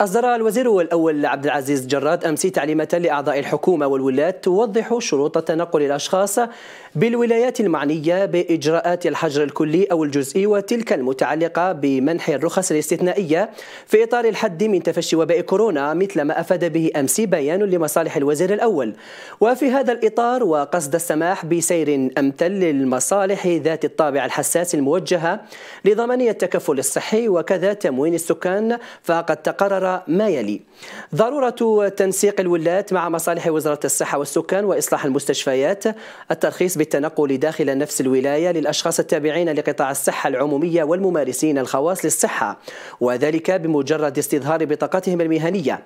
أصدر الوزير الأول عبد العزيز جراد أمس تعليمة لأعضاء الحكومة والولاة توضح شروط تنقل الأشخاص بالولايات المعنية بإجراءات الحجر الكلي أو الجزئي وتلك المتعلقة بمنح الرخص الاستثنائية في إطار الحد من تفشي وباء كورونا مثل ما أفاد به أمس بيان لمصالح الوزير الأول وفي هذا الإطار وقصد السماح بسير أمثل للمصالح ذات الطابع الحساس الموجهة لضمان التكفل الصحي وكذا تموين السكان فقد تقرر ما يلي ضرورة تنسيق الولاة مع مصالح وزارة الصحة والسكان وإصلاح المستشفيات الترخيص بالتنقل داخل نفس الولاية للأشخاص التابعين لقطاع الصحة العمومية والممارسين الخواص للصحة وذلك بمجرد استظهار بطاقتهم المهنية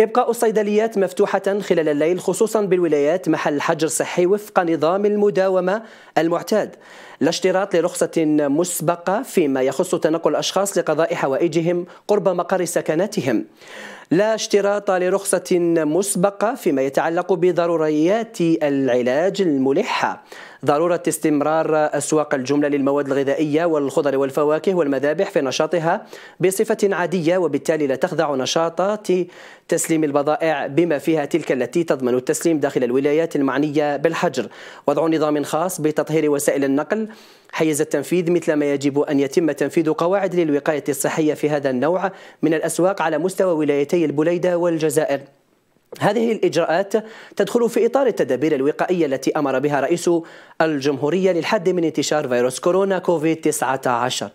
إبقاء الصيدليات مفتوحة خلال الليل خصوصا بالولايات محل حجر صحي وفق نظام المداومة المعتاد الاشتراط لرخصة مسبقة فيما يخص تنقل الأشخاص لقضاء حوائجهم قرب مقر سكناتهم الحكم لا اشتراط لرخصة مسبقة فيما يتعلق بضروريات العلاج الملحة ضرورة استمرار أسواق الجملة للمواد الغذائية والخضر والفواكه والمذابح في نشاطها بصفة عادية وبالتالي لا تخضع نشاطات تسليم البضائع بما فيها تلك التي تضمن التسليم داخل الولايات المعنية بالحجر وضع نظام خاص بتطهير وسائل النقل حيز التنفيذ مثل ما يجب أن يتم تنفيذ قواعد للوقاية الصحية في هذا النوع من الأسواق على مستوى ولايتي البليدة والجزائر هذه الإجراءات تدخل في إطار التدابير الوقائية التي أمر بها رئيس الجمهورية للحد من انتشار فيروس كورونا كوفيد 19